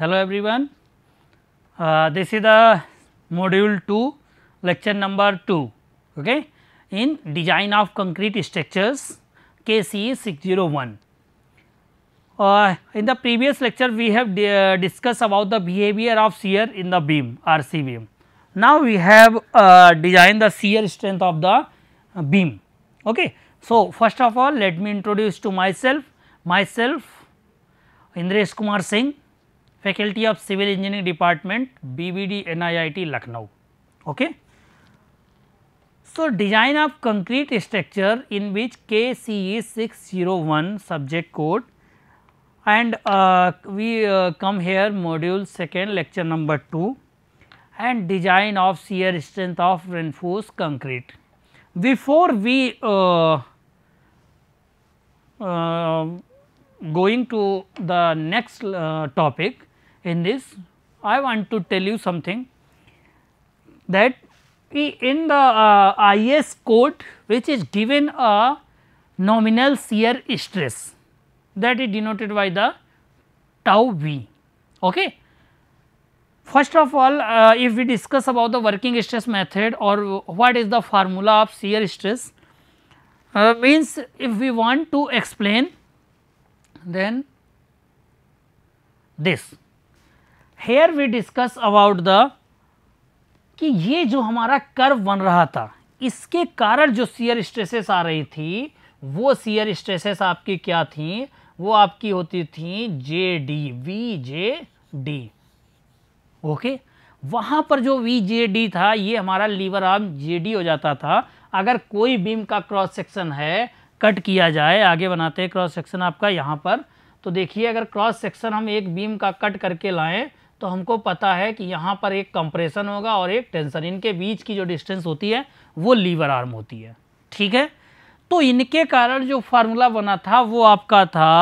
Hello everyone, uh, this is the module 2 lecture number 2 okay, in design of concrete structures KCE 601. Uh, in the previous lecture we have uh, discussed about the behavior of shear in the beam RC beam. Now we have uh, designed the shear strength of the beam. Okay. So, first of all let me introduce to myself, myself Indresh Kumar Singh Faculty of Civil Engineering Department BVD NIIT Lucknow. Okay. So, design of concrete structure in which KCE 601 subject code and uh, we uh, come here module 2nd lecture number 2 and design of shear strength of reinforced concrete. Before we uh, uh going to the next uh, topic, in this I want to tell you something that in the uh, IS code which is given a nominal shear stress that is denoted by the tau v. Okay. First of all uh, if we discuss about the working stress method or what is the formula of shear stress uh, means if we want to explain then this here we discuss about the कि ये जो हमारा curve बन रहा था इसके कारण जो सीयर स्ट्रेसेस आ रही थी वो सीयर स्ट्रेसेस आपकी क्या थी वो आपकी होती थी J D V J D okay वहाँ पर जो वी जे डी था ये हमारा लीवर आर्म जे डी हो जाता था अगर कोई बीम का क्रॉस सेक्शन है कट किया जाए आगे बनाते हैं क्रॉस सेक्शन आपका यहाँ पर तो देखिए अगर क्रॉस सेक्शन हम एक बीम का कट करके लाएं तो हमको पता है कि यहाँ पर एक कंप्रेशन होगा और एक टेंशन इनके बीच की जो डिस्टेंस होती है वो लीवर आर्म होती है ठीक है तो इनके कारण जो फार्मूला बना था वो आपका था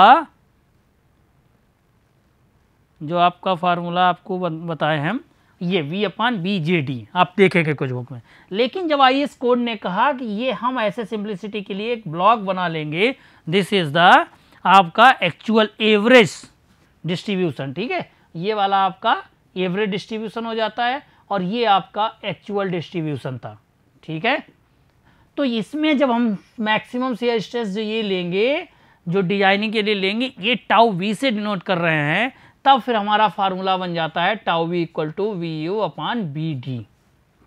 जो आपका फार्मूला आपको बताए हम ये V upon B J D आप देखेंगे कुछ बुक में लेकिन जब आई एस कोड ने कहा कि ये हम ऐसे सिंप्लिसिटी के लिए एक ब्लॉक बना लेंगे दिस इज द आपका एक्चुअल एवरेज डिस्ट्रीब्यूशन ठीक है ये वाला आपका एवरेज डिस्ट्रीब्यूशन हो जाता है और ये आपका एक्चुअल डिस्ट्रीब्यूशन था ठीक है तो इसमें जब हम मैक्सिमम शेयर स्ट्रेस जो ये लेंगे जो डिजाइनिंग के लिए लेंगे ये टाउ वी से डिनोट कर रहे हैं तब फिर हमारा फार्मूला बन जाता है tau V equal to V U upon B D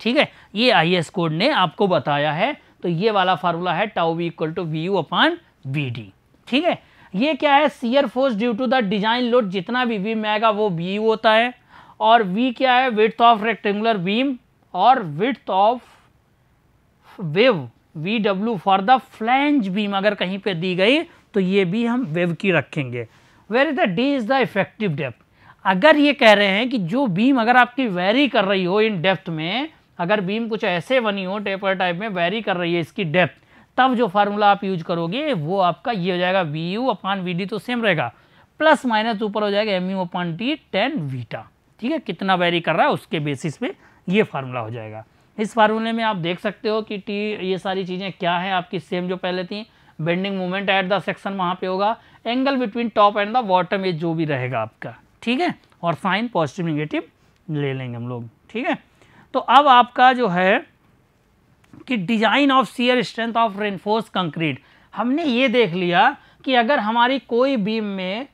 ठीक है ये आई एस कोड ने आपको बताया है तो ये वाला फार्मूला है tau V equal to V U upon B D ठीक है ये क्या है shear force due to the design load जितना भी बीम आएगा वो बी होता है और वी क्या है विथ ऑफ रेक्टेंगुलर बीम और width of web V W for the flange beam अगर कहीं पे दी गई तो ये भी हम वेव की रखेंगे where is the D is the effective depth अगर ये कह रहे हैं कि जो बीम अगर आपकी वेरी कर रही हो इन डेप्थ में अगर बीम कुछ ऐसे बनी हो टेपर टाइप में वेरी कर रही है इसकी डेप्थ तब जो फार्मूला आप यूज करोगे वो आपका ये हो जाएगा V U upon V D तो सेम रहेगा प्लस माइनस ऊपर हो जाएगा M U upon T tan beta ठीक है कितना वेरी कर रहा है उसके बेसिस पे ये फार्मूला हो जाएगा इस फार्मूले में आप देख सकते हो कि टी ये सारी चीज़ें क्या है आपकी सेम जो पहले थी bending movement at the section वहाँ पे होगा angle between top and the bottom ये जो भी रहेगा आपका ठीक है और साइन पॉजिटिव निगेटिव ले लेंगे हम लोग ठीक है तो अब आपका जो है कि design of shear strength of reinforce concrete हमने ये देख लिया कि अगर हमारी कोई बीम में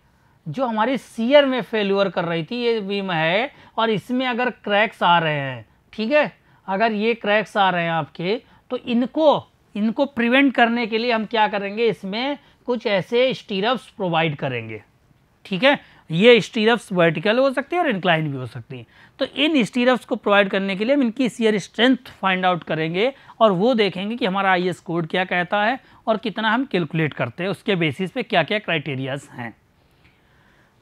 जो हमारी सीयर में फेल्यूअर कर रही थी ये बीम है और इसमें अगर क्रैक्स आ रहे हैं ठीक है अगर ये क्रैक्स आ रहे हैं आपके तो इनको इनको प्रिवेंट करने के लिए हम क्या करेंगे इसमें कुछ ऐसे स्टीरप्स प्रोवाइड करेंगे ठीक है ये स्टीरप्स वर्टिकल हो सकती है और इंक्लाइन भी हो सकती है तो इन स्टीरप्स को प्रोवाइड करने के लिए हम इनकी सीयर स्ट्रेंथ फाइंड आउट करेंगे और वो देखेंगे कि हमारा आई एस कोड क्या कहता है और कितना हम कैलकुलेट करते हैं उसके बेसिस पे क्या क्या क्राइटेरियाज हैं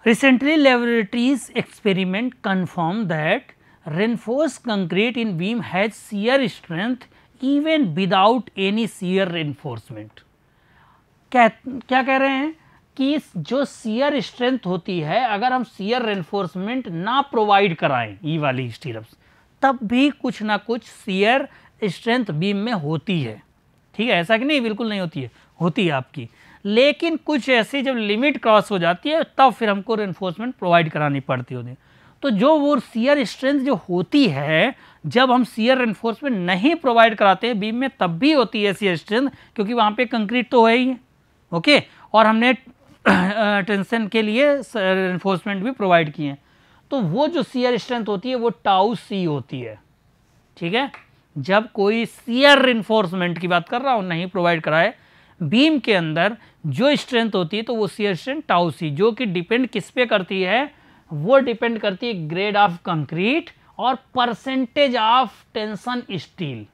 recently laboratories experiment confirm that reinforce concrete in beam has shear strength even without any shear reinforcement क्या कह रहे हैं कि जो सीयर स्ट्रेंथ होती है अगर हम सीयर रेनफोर्समेंट ना प्रोवाइड कराएं ई वाली स्टीरप्स तब भी कुछ ना कुछ सीयर स्ट्रेंथ बीम में होती है ठीक है ऐसा कि नहीं बिल्कुल नहीं होती है होती है आपकी लेकिन कुछ ऐसी जब लिमिट क्रॉस हो जाती है तब फिर हमको रेनफोर्समेंट प्रोवाइड करानी पड़ती होती तो जो वो सीयर स्ट्रेंथ जो होती है जब हम सीयर रेनफोर्समेंट नहीं प्रोवाइड कराते हैं बीम में तब भी होती है सीयर स्ट्रेंथ क्योंकि वहाँ पे कंक्रीट तो है ही ओके और हमने टेंशन के लिए इन्फोर्समेंट भी प्रोवाइड किए हैं तो वो जो सीयर स्ट्रेंथ होती है वो टाउ सी होती है ठीक है जब कोई सीयर इन्फोर्समेंट की बात कर रहा हूँ नहीं प्रोवाइड कराए बीम के अंदर जो स्ट्रेंथ होती है तो वो सीयर स्ट्रेंथ टाउ सी जो कि डिपेंड किस पे करती है वो डिपेंड करती है ग्रेड ऑफ कंक्रीट और percentage of tension steel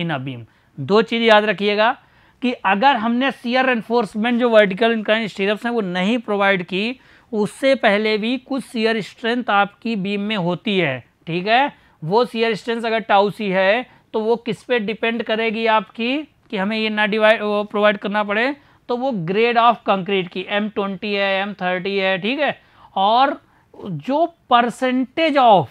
in a beam दो चीज़ याद रखिएगा कि अगर हमने सीयर एनफोर्समेंट जो वर्टिकल इनक्लाइन स्टीरप्स हैं वो नहीं प्रोवाइड की उससे पहले भी कुछ सीयर स्ट्रेंथ आपकी बीम में होती है ठीक है वो सीयर स्ट्रेंथ अगर टाउसी है तो वो किस पे डिपेंड करेगी आपकी कि हमें ये ना डिवाइड प्रोवाइड करना पड़े तो वो ग्रेड ऑफ कंक्रीट की एम ट्वेंटी है एम थर्टी है ठीक है और जो परसेंटेज ऑफ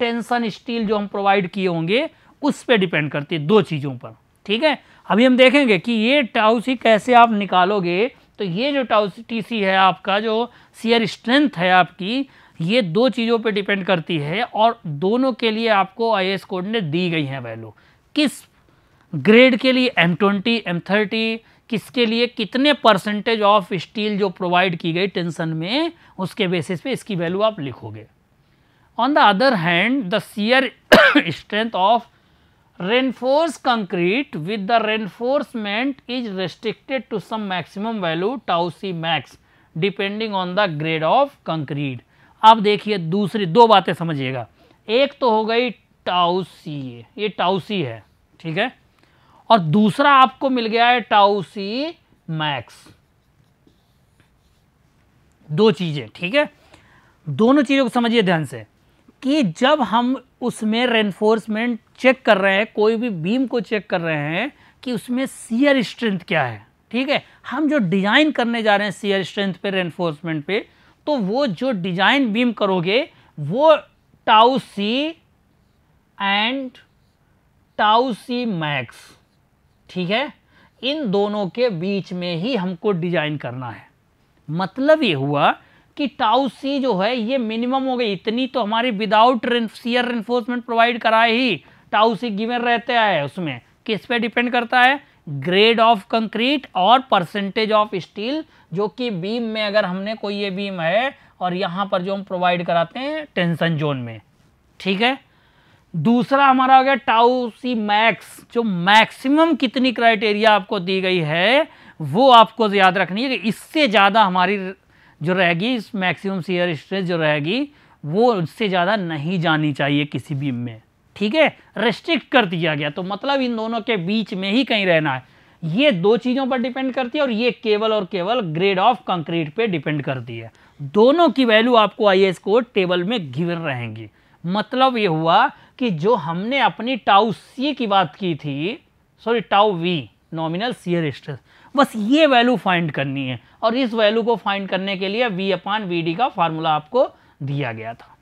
टेंशन स्टील जो हम प्रोवाइड किए होंगे उस पर डिपेंड करती है दो चीज़ों पर ठीक है अभी हम देखेंगे कि ये टाउ सी कैसे आप निकालोगे तो ये जो टाउ टी सी है आपका जो सीयर स्ट्रेंथ है आपकी ये दो चीज़ों पे डिपेंड करती है और दोनों के लिए आपको आई एस कोड ने दी गई हैं वैल्यू किस ग्रेड के लिए एम ट्वेंटी एम थर्टी किसके लिए कितने परसेंटेज ऑफ स्टील जो प्रोवाइड की गई टेंशन में उसके बेसिस पे इसकी वैल्यू आप लिखोगे on the other hand the shear strength of reinforced concrete with the reinforcement is restricted to some maximum value tau c max depending on the grade of concrete अब देखिए दूसरी दो बातें समझिएगा एक तो हो गई टाउ सी ये टाउ सी है ठीक है और दूसरा आपको मिल गया है टाउ सी मैक्स दो चीज़ें ठीक है दोनों चीज़ों को समझिए ध्यान से कि जब हम उसमें रेनफोर्समेंट चेक कर रहे हैं कोई भी बीम को चेक कर रहे हैं कि उसमें सीयर स्ट्रेंथ क्या है ठीक है हम जो डिज़ाइन करने जा रहे हैं सीयर स्ट्रेंथ पे रेनफोर्समेंट पे तो वो जो डिज़ाइन बीम करोगे वो tau C and tau C max ठीक है इन दोनों के बीच में ही हमको डिज़ाइन करना है मतलब ये हुआ कि टाउ सी जो है ये मिनिमम हो गई इतनी तो हमारी विदाउट सीयर रेनफोर्समेंट प्रोवाइड कराए ही टाउ सी गिवन रहते है उसमें किस पे डिपेंड करता है ग्रेड ऑफ कंक्रीट और परसेंटेज ऑफ स्टील जो कि बीम में अगर हमने कोई ये बीम है और यहाँ पर जो हम प्रोवाइड कराते हैं टेंशन जोन में ठीक है दूसरा हमारा हो गया टाउ सी मैक्स जो मैक्सिमम कितनी क्राइटेरिया आपको दी गई है वो आपको याद रखनी है कि इससे ज़्यादा हमारी जो रहेगी इस मैक्सिमम सीयर स्ट्रेस जो रहेगी वो उससे ज़्यादा नहीं जानी चाहिए किसी बीम में ठीक है रेस्ट्रिक्ट कर दिया गया तो मतलब इन दोनों के बीच में ही कहीं रहना है ये दो चीज़ों पर डिपेंड करती है और ये केवल और केवल ग्रेड ऑफ कंक्रीट पे डिपेंड करती है दोनों की वैल्यू आपको आई एस कोड टेबल में गिवन रहेंगी मतलब ये हुआ कि जो हमने अपनी टाउ सी की बात की थी sorry tau V nominal shear stress बस ये वैल्यू फाइंड करनी है और इस वैल्यू को फाइंड करने के लिए वी अपान वी डी का फार्मूला आपको दिया गया था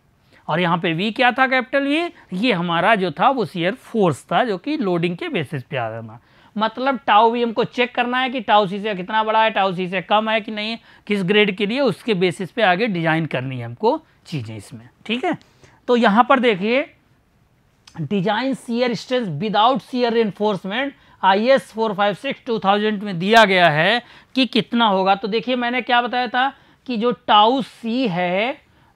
और यहाँ पे वी क्या था कैपिटल वी e? ये हमारा जो था वो सीयर फोर्स था जो कि लोडिंग के बेसिस पे आ रहा था मतलब टाओ वी हमको चेक करना है कि टाओ सी से कितना बड़ा है टाओ सी से कम है कि नहीं किस ग्रेड के लिए उसके बेसिस पे आगे डिजाइन करनी है हमको चीज़ें इसमें ठीक है तो यहाँ पर देखिए design shear strength without shear enforcement I S four five six two thousand में दिया गया है कि कितना होगा तो देखिए मैंने क्या बताया था कि जो टाउ सी है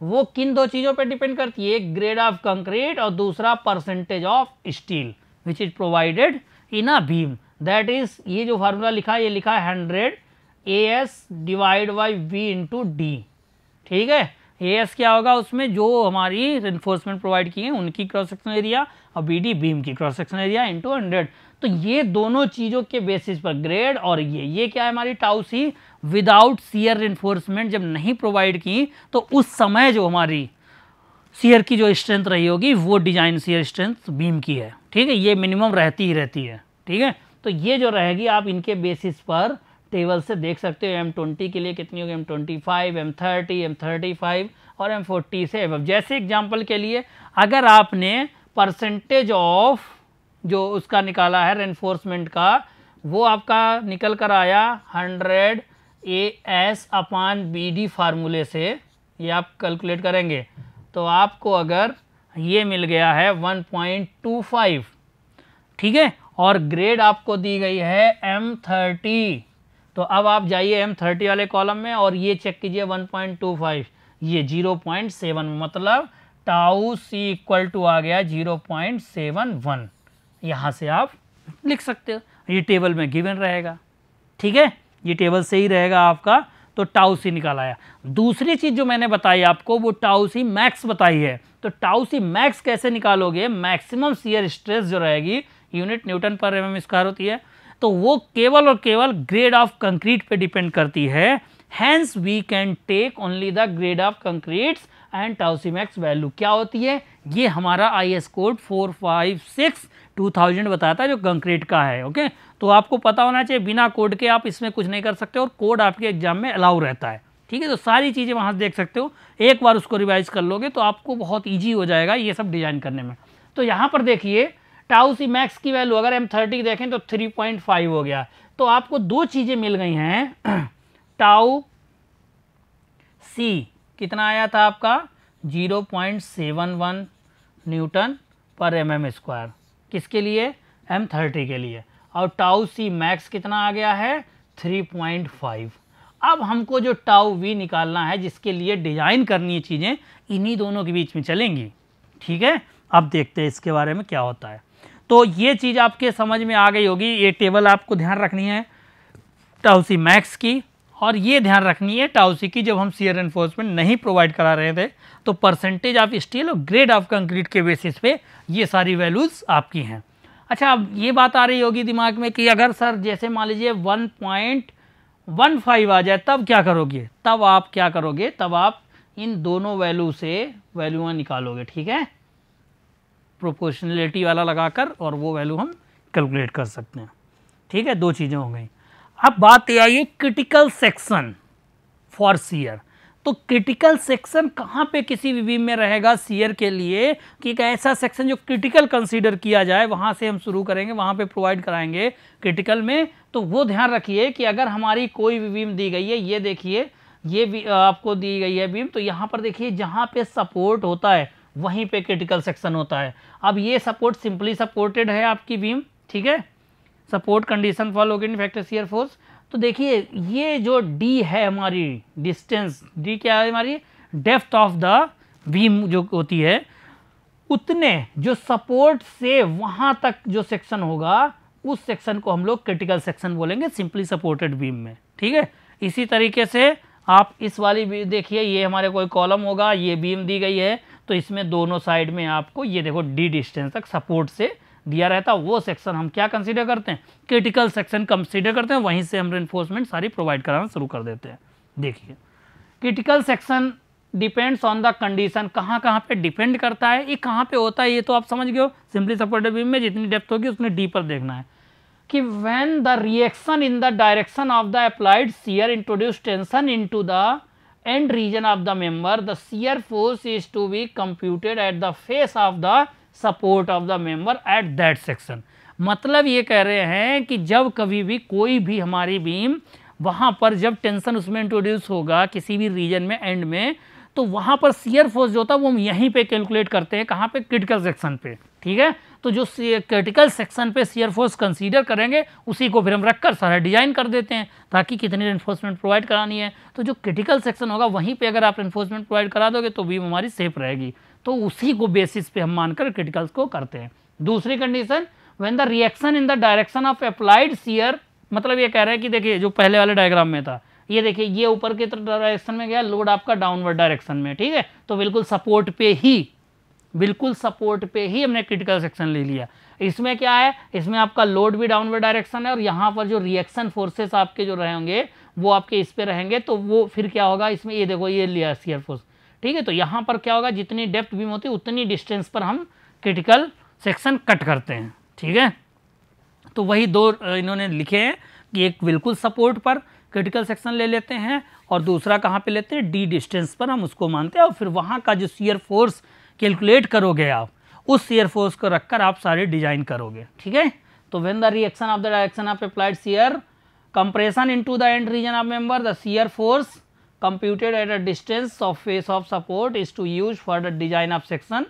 वो किन दो चीज़ों पर डिपेंड करती है एक ग्रेड ऑफ कंक्रीट और दूसरा percentage of steel which is provided in a beam that is ये जो फार्मूला लिखा है ये लिखा है hundred A S divide by V into D ठीक है ए एस क्या होगा उसमें जो हमारी इन्फोर्समेंट प्रोवाइड की है उनकी क्रॉस सेक्शन एरिया और बी डी बीम की cross section area into hundred तो ये दोनों चीज़ों के बेसिस पर ग्रेड और ये ये क्या है हमारी टाउसी विदाउट सीयर इन्फोर्समेंट जब नहीं प्रोवाइड की तो उस समय जो हमारी सीयर की जो स्ट्रेंथ रही होगी वो डिजाइन सीयर स्ट्रेंथ बीम की है ठीक है ये मिनिमम रहती ही रहती है ठीक है तो ये जो रहेगी आप इनके बेसिस पर टेबल से देख सकते हो एम ट्वेंटी के लिए कितनी होगी M twenty five M thirty M thirty five और एम फोर्टी से एवब जैसे एग्जाम्पल के लिए अगर आपने परसेंटेज ऑफ जो उसका निकाला है रेनफोर्समेंट का वो आपका निकल कर आया hundred A S upon B D फार्मूले से ये आप कैलकुलेट करेंगे तो आपको अगर ये मिल गया है 1.25 ठीक है और ग्रेड आपको दी गई है एम थर्टी तो अब आप जाइए एम थर्टी वाले कॉलम में और ये चेक कीजिए 1.25 ये 0.7 मतलब टाउ सी इक्वल टू आ गया 0.71 यहाँ से आप लिख सकते हो ये टेबल में गिवन रहेगा ठीक है ये टेबल सही रहेगा आपका तो टाउसी निकाल आया दूसरी चीज़ जो मैंने बताई आपको वो टाउसी मैक्स बताई है तो टाउसी मैक्स कैसे निकालोगे मैक्सिमम सीयर स्ट्रेस जो रहेगी यूनिट न्यूटन पर एम स्क्वायर होती है तो वो केवल और केवल ग्रेड ऑफ कंक्रीट पे डिपेंड करती है hence we can take only the grade of concretes and tau C max value क्या होती है ये हमारा I S code four five six two thousand बताता है जो कंक्रीट का है ओके तो आपको पता होना चाहिए बिना कोड के आप इसमें कुछ नहीं कर सकते और कोड आपके एग्जाम में अलाउ रहता है ठीक है तो सारी चीज़ें वहाँ से देख सकते हो एक बार उसको रिवाइज कर लोगे तो आपको बहुत ईजी हो जाएगा ये सब डिज़ाइन करने में तो यहाँ पर देखिए टाउसी मैक्स की वैल्यू अगर एम थर्टी देखें तो थ्री पॉइंट फाइव हो गया तो आपको दो चीज़ें मिल गई हैं टाउ सी कितना आया था आपका 0.71 न्यूटन पर एम एम स्क्वायर किसके लिए एम थर्टी के लिए और टाउ सी मैक्स कितना आ गया है 3.5 अब हमको जो टाउ वी निकालना है जिसके लिए डिज़ाइन करनी है चीज़ें इन्हीं दोनों के बीच में चलेंगी ठीक है अब देखते हैं इसके बारे में क्या होता है तो ये चीज़ आपके समझ में आ गई होगी ये टेबल आपको ध्यान रखनी है टाउ सी मैक्स की और ये ध्यान रखनी है टाउसी की जब हम सीयर एनफोर्समेंट नहीं प्रोवाइड करा रहे थे तो परसेंटेज ऑफ स्टील और ग्रेड ऑफ कंक्रीट के बेसिस पे ये सारी वैल्यूज़ आपकी हैं अच्छा अब ये बात आ रही होगी दिमाग में कि अगर सर जैसे मान लीजिए वन पॉइंट वन फाइव आ जाए तब क्या करोगे तब आप क्या करोगे तब आप इन दोनों वैल्यू से वैल्यू निकालोगे ठीक है प्रोपोर्शनलिटी वाला लगाकर और वो वैल्यू हम कैलकुलेट कर सकते हैं ठीक है दो चीज़ें हो गई अब बात यह आई क्रिटिकल सेक्शन फॉर सीयर तो क्रिटिकल सेक्शन कहाँ पे किसी भी बीम में रहेगा सीयर के लिए कि एक ऐसा सेक्शन जो क्रिटिकल कंसीडर किया जाए वहाँ से हम शुरू करेंगे वहाँ पे प्रोवाइड कराएंगे क्रिटिकल में तो वो ध्यान रखिए कि अगर हमारी कोई भी बीम दी गई है ये देखिए ये आपको दी गई है बीम तो यहाँ पर देखिए जहाँ पे सपोर्ट होता है वहीं पे क्रिटिकल सेक्शन होता है अब ये सपोर्ट सिंपली सपोर्टेड है आपकी बीम ठीक है support condition for locating factors shear force तो देखिए ये जो डी है हमारी डिस्टेंस डी क्या है हमारी डेफ्थ ऑफ द बीम जो होती है उतने जो सपोर्ट से वहाँ तक जो सेक्शन होगा उस सेक्शन को हम लोग क्रिटिकल सेक्शन बोलेंगे सिंपली सपोर्टेड बीम में ठीक है इसी तरीके से आप इस वाली देखिए ये हमारे कोई कॉलम होगा ये बीम दी गई है तो इसमें दोनों साइड में आपको ये देखो डी डिस्टेंस तक सपोर्ट से दिया रहता है वो सेक्शन हम क्या कंसिडर करते हैं क्रिटिकल सेक्शन कंसिडर करते हैं वहीं से हम रेनफोर्समेंट सारी प्रोवाइड कराना शुरू कर देते हैं देखिए critical section depends on the condition कहाँ कहाँ पे डिपेंड करता है ये कहाँ पे होता है ये तो आप समझ गए हो सिंपली सपोर्टेड बीम में जितनी डेप्थ होगी उसमें डीपर देखना है कि when the reaction in the direction of the applied shear introduce tension into the end region of the member the shear force is to be computed at the face of the support of the member at that section मतलब ये कह रहे हैं कि जब कभी भी कोई भी हमारी बीम वहाँ पर जब टेंशन उसमें इंट्रोड्यूस होगा किसी भी रीजन में एंड में तो वहाँ पर सीयर फोर्स जो होता है वो हम यहीं पे कैलकुलेट करते हैं कहाँ पे क्रिटिकल सेक्शन पे ठीक है तो जो क्रिटिकल सेक्शन पे सीयर फोर्स कंसीडर करेंगे उसी को फिर हम रखकर सारा डिजाइन कर देते हैं ताकि कितनी इन्फोर्समेंट प्रोवाइड करानी है तो जो क्रिटिकल सेक्शन होगा वहीं पे अगर आप इन्फोर्समेंट प्रोवाइड करा दोगे तो भी हमारी सेफ रहेगी तो उसी को बेसिस पे हम मानकर क्रिटिकल्स को करते हैं दूसरी condition when the reaction in the direction of applied shear मतलब ये कह रहे हैं कि देखिए जो पहले वाले डायग्राम में था ये देखिए ये ऊपर के डायरेक्शन में गया लोड आपका डाउनवर्ड डायरेक्शन में ठीक है तो बिल्कुल सपोर्ट पे ही बिल्कुल सपोर्ट पे ही हमने क्रिटिकल सेक्शन ले लिया इसमें क्या है इसमें आपका लोड भी डाउनवर्ड डायरेक्शन है और यहाँ पर जो रिएक्शन फोर्सेस आपके जो रहेंगे वो आपके इस पे रहेंगे तो वो फिर क्या होगा इसमें ये देखो ये लिया सीयर फोर्स ठीक है तो यहाँ पर क्या होगा जितनी डेप्थ बीम होती है उतनी डिस्टेंस पर हम क्रिटिकल सेक्शन कट करते हैं ठीक है तो वही दो इन्होंने लिखे हैं कि एक बिल्कुल सपोर्ट पर क्रिटिकल सेक्शन ले लेते हैं और दूसरा कहाँ पे लेते हैं डी डिस्टेंस पर हम उसको मानते हैं और फिर वहाँ का जो सीयर फोर्स कैलकुलेट करोगे आप उस सीयर फोर्स को रखकर आप सारे डिजाइन करोगे ठीक है तो when the reaction of the direction of applied shear compression into the end region of member the shear force computed at a distance of face of support is to use for the design of section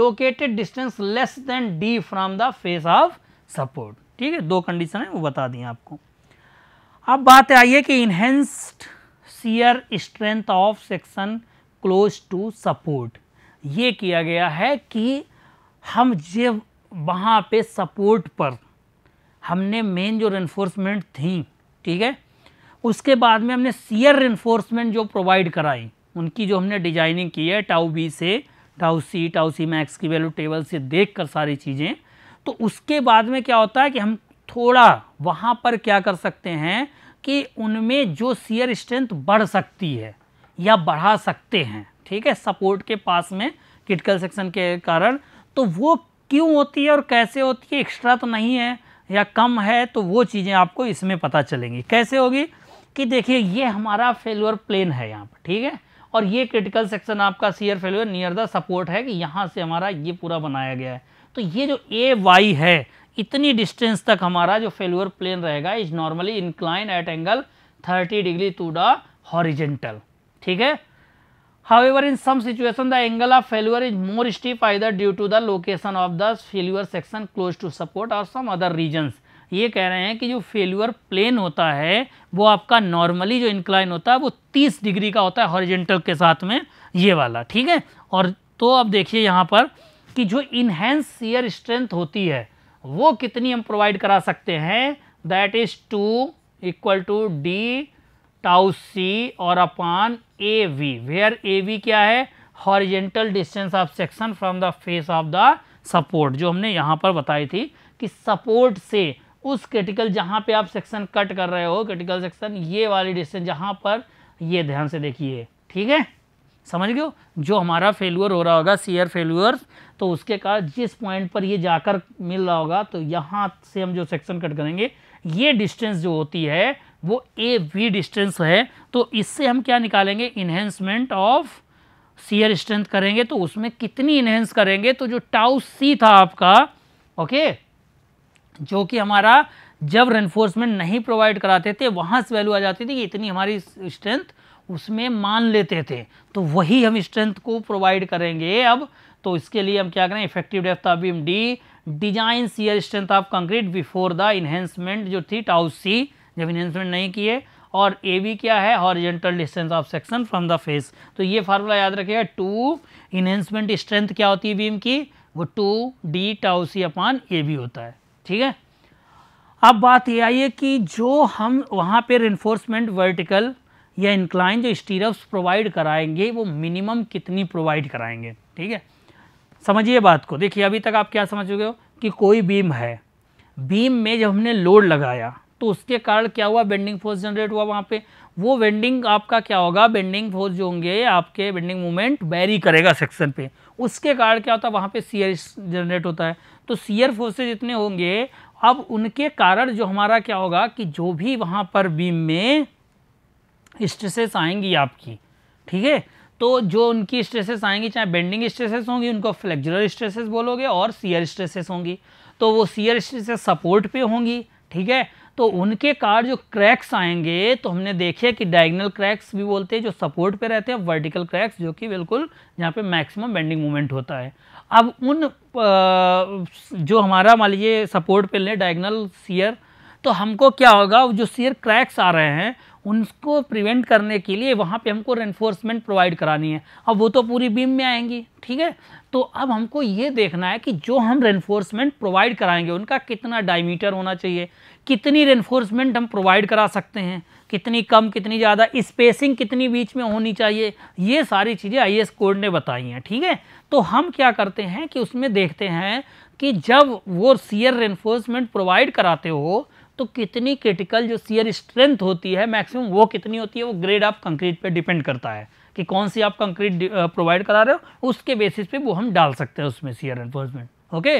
located distance less than D from the face of support ठीक है दो condition है वो बता दिए आपको अब बात आइए कि enhanced shear strength of section close to support ये किया गया है कि हम जब वहाँ पे सपोर्ट पर हमने मेन जो रेनफोर्समेंट थी ठीक है उसके बाद में हमने सीयर रेनफोर्समेंट जो प्रोवाइड कराई उनकी जो हमने डिजाइनिंग की है टाउ बी से tau C tau C max की वैल्यू टेबल से देख कर सारी चीज़ें तो उसके बाद में क्या होता है कि हम थोड़ा वहाँ पर क्या कर सकते हैं कि उनमें जो सीयर स्ट्रेंथ बढ़ सकती है या बढ़ा सकते हैं ठीक है सपोर्ट के पास में क्रिटिकल सेक्शन के कारण तो वो क्यों होती है और कैसे होती है एक्स्ट्रा तो नहीं है या कम है तो वो चीज़ें आपको इसमें पता चलेंगी कैसे होगी कि देखिए ये हमारा फेल्योर प्लेन है यहाँ पर ठीक है और ये क्रिटिकल सेक्शन आपका shear failure near the support है कि यहाँ से हमारा ये पूरा बनाया गया है तो ये जो ए वाई है इतनी डिस्टेंस तक हमारा जो फेल्योर प्लेन रहेगा is normally incline at angle 30 degree to the horizontal ठीक है However, in some situation, the angle of failure is more steep either due to the location of the failure section close to support or some other regions. ये कह रहे हैं कि जो failure plane होता है वो आपका नॉर्मली जो इंक्लाइन होता है वो 30 डिग्री का होता है हॉरिजेंटल के साथ में ये वाला ठीक है और तो अब देखिए यहाँ पर कि जो इन्हेंस सीयर स्ट्रेंथ होती है वो कितनी हम प्रोवाइड करा सकते हैं that is to equal to D tau C और upon A V where A V क्या है horizontal distance of section from the face of the support जो हमने यहाँ पर बताई थी कि सपोर्ट से उस क्रिटिकल जहाँ पे आप सेक्शन कट कर रहे हो क्रिटिकल सेक्शन ये वाली डिस्टेंस जहाँ पर ये ध्यान से देखिए ठीक है समझ गयो जो हमारा फेल्यूर हो रहा होगा सीयर फेल्यूर तो उसके कारण जिस पॉइंट पर ये जाकर मिल रहा होगा तो यहाँ से हम जो सेक्शन कट करेंगे ये डिस्टेंस जो होती है वो ए वी डिस्टेंस है तो इससे हम क्या निकालेंगे इन्हेंसमेंट ऑफ सीयर स्ट्रेंथ करेंगे तो उसमें कितनी इन्हेंस करेंगे तो जो टाउ सी था आपका ओके जो कि हमारा जब रेनफोर्समेंट नहीं प्रोवाइड कराते थे वहाँ से वैल्यू आ जाती थी कि इतनी हमारी स्ट्रेंथ उसमें मान लेते थे तो वही हम स्ट्रेंथ को प्रोवाइड करेंगे अब तो इसके लिए हम क्या करें effective depth of beam D design shear strength of concrete before the enhancement जो थी टाउस सी जब इन्हेंसमेंट नहीं किए और ए बी क्या है horizontal distance of section from the face तो ये फार्मूला याद रखिएगा टू इन्हेंसमेंट स्ट्रेंथ क्या होती है बीम की वो two D tau C upon A B होता है ठीक है अब बात यह आई है कि जो हम वहाँ पर इन्फोर्समेंट वर्टिकल या इंक्लाइन जो स्टीरप्स प्रोवाइड कराएंगे वो मिनिमम कितनी प्रोवाइड कराएंगे ठीक है समझिए बात को देखिए अभी तक आप क्या समझ चुके हो कि कोई बीम है बीम में जब हमने लोड लगाया तो उसके कारण क्या हुआ बेंडिंग फोर्स जनरेट हुआ वहाँ पे वो बेंडिंग आपका क्या होगा बेंडिंग फोर्स जो होंगे आपके बेंडिंग मूवमेंट बैरी करेगा सेक्शन पे उसके कारण क्या होता है वहाँ पे सीयर जनरेट होता है तो सीयर फोर्सेज इतने होंगे अब उनके कारण जो हमारा क्या होगा कि जो भी वहाँ पर बीम में स्ट्रेसेस आएंगी आपकी ठीक है तो जो उनकी स्ट्रेसेस आएंगी चाहे बेंडिंग स्ट्रेसेस होंगी उनको फ्लेक्जुलर स्ट्रेसेस बोलोगे और सीयर स्ट्रेसेस होंगी तो वो सीयर स्ट्रेसेस सपोर्ट पे होंगी ठीक है तो उनके कार जो क्रैक्स आएंगे तो हमने देखे कि डायगनल क्रैक्स भी बोलते हैं जो सपोर्ट पे रहते हैं वर्टिकल क्रैक्स जो कि बिल्कुल जहाँ पे मैक्सिमम बेंडिंग मोमेंट होता है अब उन जो हमारा मान लीजिए सपोर्ट पे ले डायगनल सीयर तो हमको क्या होगा जो सीयर क्रैक्स आ रहे हैं उनको प्रिवेंट करने के लिए वहाँ पे हमको रेनफोर्समेंट प्रोवाइड करानी है अब वो तो पूरी बीम में आएंगी ठीक है तो अब हमको ये देखना है कि जो हम रेनफोर्समेंट प्रोवाइड कराएंगे उनका कितना डायमीटर होना चाहिए कितनी रेनफोर्समेंट हम प्रोवाइड करा सकते हैं कितनी कम कितनी ज़्यादा स्पेसिंग कितनी बीच में होनी चाहिए ये सारी चीज़ें आई कोड ने बताई हैं ठीक है तो हम क्या करते हैं कि उसमें देखते हैं कि जब वो सीयर रेनफोर्समेंट प्रोवाइड कराते हो तो कितनी क्रिटिकल जो सीयर स्ट्रेंथ होती है मैक्सिमम वो कितनी होती है वो ग्रेड ऑफ कंक्रीट पे डिपेंड करता है कि कौन सी आप कंक्रीट प्रोवाइड करा रहे हो उसके बेसिस पे वो हम डाल सकते हैं उसमें सीयर एनफोर्समेंट ओके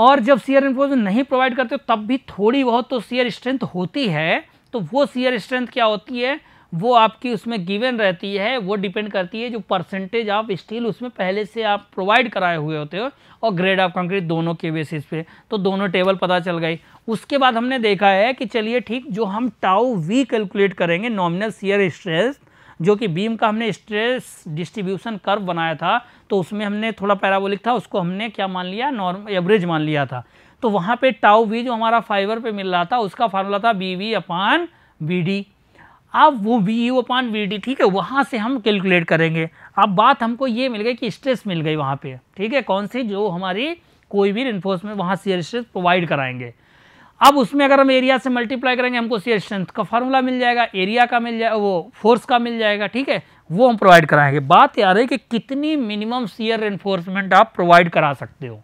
और जब सीयर इन्फ्लोजन नहीं प्रोवाइड करते तब भी थोड़ी बहुत तो सीयर स्ट्रेंथ होती है तो वो सीयर स्ट्रेंथ क्या होती है वो आपकी उसमें गिवन रहती है वो डिपेंड करती है जो परसेंटेज आप स्टील उसमें पहले से आप प्रोवाइड कराए हुए होते हो और ग्रेड ऑफ कंक्रीट दोनों के बेसिस पे तो दोनों टेबल पता चल गई उसके बाद हमने देखा है कि चलिए ठीक जो हम टाउ वी कैलकुलेट करेंगे नॉमिनल सीयर स्ट्रेंथ जो कि बीम का हमने स्ट्रेस डिस्ट्रीब्यूशन कर्व बनाया था तो उसमें हमने थोड़ा पैराबोलिक था उसको हमने क्या मान लिया नॉर्म एवरेज मान लिया था तो वहाँ पे टाउ वी जो हमारा फाइबर पे मिल रहा था उसका फार्मूला था B V upon B D अब वो V U upon V D ठीक है वहाँ से हम कैलकुलेट करेंगे अब बात हमको ये मिल गई कि स्ट्रेस मिल गई वहाँ पर ठीक है कौन सी जो हमारी कोई भी इन्फोर्समेंट वहाँ से स्ट्रेस प्रोवाइड कराएंगे अब उसमें अगर हम एरिया से मल्टीप्लाई करेंगे हमको शेयर स्ट्रेंथ का फार्मूला मिल जाएगा एरिया का मिल जाएगा वो फोर्स का मिल जाएगा ठीक है वो हम प्रोवाइड कराएंगे बात याद है कि कितनी मिनिमम सीयर एनफोर्समेंट आप प्रोवाइड करा सकते हो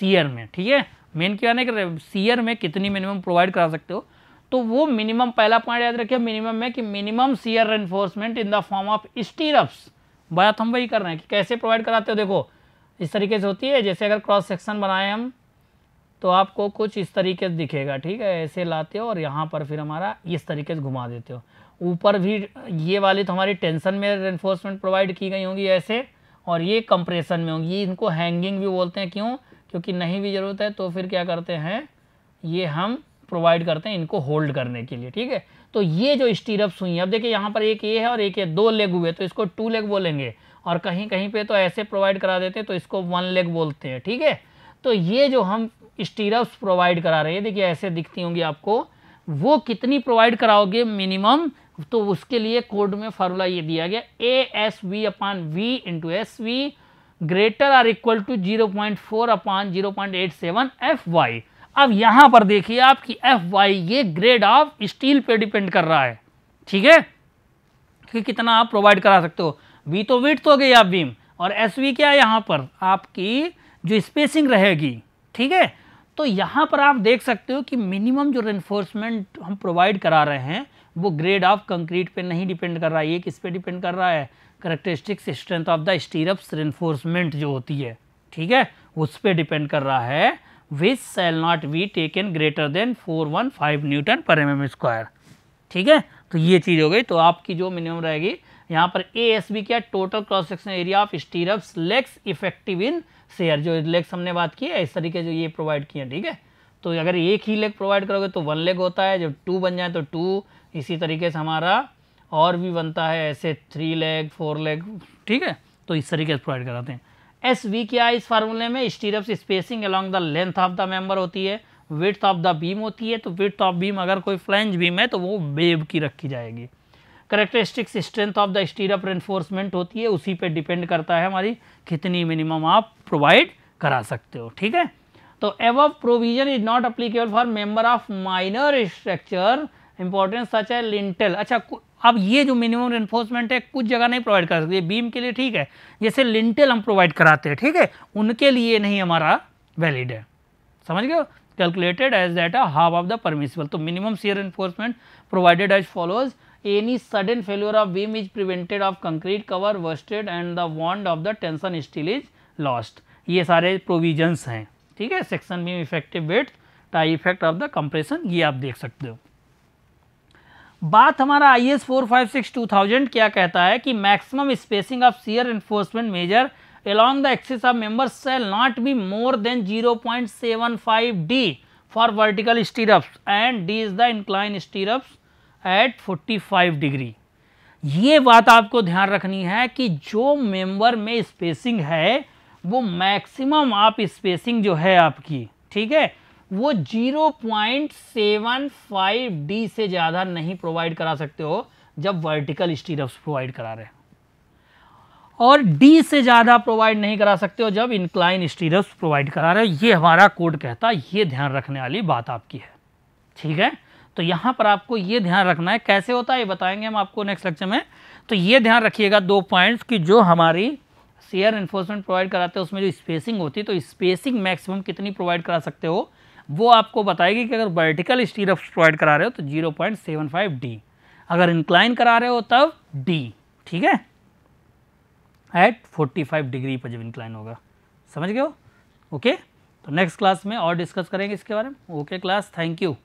सीयर में ठीक है मेन क्या है कि सीयर में कितनी मिनिमम प्रोवाइड करा सकते हो तो वो मिनिमम पहला पॉइंट याद रखिए मिनिमम में कि minimum shear enforcement in the form of stirrups बात हम वही कर रहे हैं कि कैसे प्रोवाइड कराते हो देखो इस तरीके से होती है जैसे अगर क्रॉस सेक्शन बनाए हम तो आपको कुछ इस तरीके से दिखेगा ठीक है ऐसे लाते हो और यहाँ पर फिर हमारा इस तरीके से घुमा देते हो ऊपर भी ये वाली तो हमारी टेंशन में रेनफोर्समेंट प्रोवाइड की गई होंगी ऐसे और ये कंप्रेशन में होंगी इनको हैंगिंग भी बोलते हैं क्यों क्योंकि नहीं भी ज़रूरत है तो फिर क्या करते हैं ये हम प्रोवाइड करते हैं इनको होल्ड करने के लिए ठीक है तो ये जो स्टीरअप्स हुई हैं अब देखिए यहाँ पर एक ये है और एक ये दो लेग हुए तो इसको टू लेग बोलेंगे और कहीं कहीं पे तो ऐसे प्रोवाइड करा देते हैं तो इसको वन लेग बोलते हैं ठीक है तो ये जो हम स्टीरप्स प्रोवाइड करा रहे हैं देखिए ऐसे दिखती होंगी आपको वो कितनी प्रोवाइड कराओगे मिनिमम तो उसके लिए कोड में फार्मूला ये दिया गया A S V upon V into S V greater or equal to zero point four upon zero point eight seven F Y अब यहां पर देखिए आपकी एफ वाई ये ग्रेड ऑफ स्टील पे डिपेंड कर रहा है ठीक है कि कितना आप प्रोवाइड करा सकते हो वी तो तो हो गई आप बीम और एस वी क्या है यहां पर आपकी जो स्पेसिंग रहेगी ठीक है तो यहाँ पर आप देख सकते हो कि मिनिमम जो रेनफोर्समेंट हम प्रोवाइड करा रहे हैं वो ग्रेड ऑफ कंक्रीट पे नहीं डिपेंड कर रहा है ये किस पे डिपेंड कर रहा है characteristics strength of the stirrups reinforcement जो होती है ठीक है उस पर डिपेंड कर रहा है which shall not take taken greater than four one five newton पर एम एम स्क्वायर ठीक है तो ये चीज़ हो गई तो आपकी जो मिनिमम रहेगी यहाँ पर ए एस बी क्या total cross section area of stirrups legs effective in shear जो लेग्स हमने बात की है इस तरीके जो ये प्रोवाइड किए हैं ठीक है तो अगर एक ही लेग प्रोवाइड करोगे तो वन लेग होता है जब टू बन जाए तो टू इसी तरीके से हमारा और भी बनता है ऐसे थ्री लेग फोर लेग ठीक है तो इस तरीके से प्रोवाइड कराते हैं एस वी क्या है इस फार्मूले में stirrups spacing along the length of the member होती है विथ ऑफ द बीम होती है तो विथ ऑफ बीम अगर कोई फ्लैंज बीम है तो वो बेब की रखी जाएगी characteristics strength of the stirrup enforcement होती है उसी पे डिपेंड करता है हमारी कितनी मिनिमम आप प्रोवाइड करा सकते हो ठीक है तो एव provision is not applicable for member of minor structure importance such है लिंटल अच्छा अब ये जो मिनिमम एनफोर्समेंट है कुछ जगह नहीं प्रोवाइड कर सकते बीम के लिए ठीक है जैसे लिंटल हम प्रोवाइड कराते हैं ठीक है उनके लिए नहीं हमारा वैलिड है समझ गए calculated as that half of the the तो minimum shear shear provided as follows any sudden failure of beam is prevented of concrete cover worsted and the bond of the tension steel is lost ये सारे provisions हैं ठीक है section beam effective wet tie effect of the compression ये आप देख सकते हो बात हमारा I S four five six two thousand क्या कहता है कि maximum spacing of shear enforcement measure along the axis of member shall not be more than zero point seven five D for vertical stirrups and D is the incline stirrups at 45 degree ये बात आपको ध्यान रखनी है कि जो member में spacing है वो मैक्सिमम आप स्पेसिंग जो है आपकी ठीक है वो 0.75 डी से ज़्यादा नहीं प्रोवाइड करा सकते हो जब वर्टिकल स्टीरप्स प्रोवाइड करा रहे हैं और डी से ज़्यादा प्रोवाइड नहीं करा सकते हो जब इंक्लाइन स्टीरप्स प्रोवाइड करा रहे हो ये हमारा कोड कहता है ये ध्यान रखने वाली बात आपकी है ठीक है तो यहाँ पर आपको ये ध्यान रखना है कैसे होता है ये बताएंगे हम आपको नेक्स्ट लेक्चर में तो ये ध्यान रखिएगा दो पॉइंट्स कि जो हमारी शेयर इन्फोर्समेंट प्रोवाइड कराते हैं उसमें जो स्पेसिंग होती है तो स्पेसिंग मैक्सिमम कितनी प्रोवाइड करा सकते हो वो आपको बताएगी कि अगर वर्टिकल स्टीरअप्स प्रोवाइड करा रहे हो तो zero point seven five D अगर इंक्लाइन करा रहे हो तब डी ठीक है एट फोर्टी फाइव डिग्री पर जब इंक्लाइन होगा समझ गए हो ओके तो नेक्स्ट क्लास में और डिस्कस करेंगे इसके बारे में ओके क्लास थैंक यू